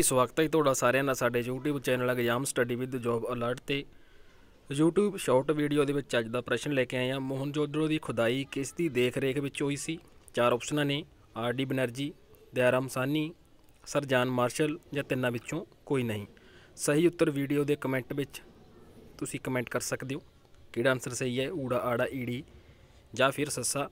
ਇਸ ਵਕਤ ਹੀ ਤੁਹਾਡਾ ਸਾਰਿਆਂ ਦਾ ਸਾਡੇ YouTube channel exam study with job alert ਤੇ YouTube ਸ਼ਾਰਟ ਵੀਡੀਓ ਦੇ ਵਿੱਚ ਅੱਜ ਦਾ ਪ੍ਰਸ਼ਨ ਲੈ ਕੇ ਆਏ ਹਾਂ ਮੋਹਨਜੋਦੜੋ ਦੀ ਖੁਦਾਈ ਕਿਸ ਦੀ ਦੇਖਰੇਖ ਵਿੱਚ ਹੋਈ ਸੀ ਚਾਰ ਆਪਸ਼ਨਾਂ ਨੇ ਆਰ ਡੀ ਬਨਰਜੀ ਦਿਆਰਾਮ ਸਾਨੀ ਸਰਜਾਨ ਮਾਰਸ਼ਲ ਜਾਂ ਤਿੰਨਾਂ ਵਿੱਚੋਂ ਕੋਈ ਨਹੀਂ ਸਹੀ ਉੱਤਰ ਵੀਡੀਓ ਦੇ ਕਮੈਂਟ ਵਿੱਚ ਤੁਸੀਂ ਕਮੈਂਟ ਕਰ ਸਕਦੇ ਹੋ ਕਿਹੜਾ ਆਨਸਰ ਸਹੀ ਹੈ ਊੜਾ ਆੜਾ ਈੜੀ ਜਾਂ ਫਿਰ ਸੱਸਾ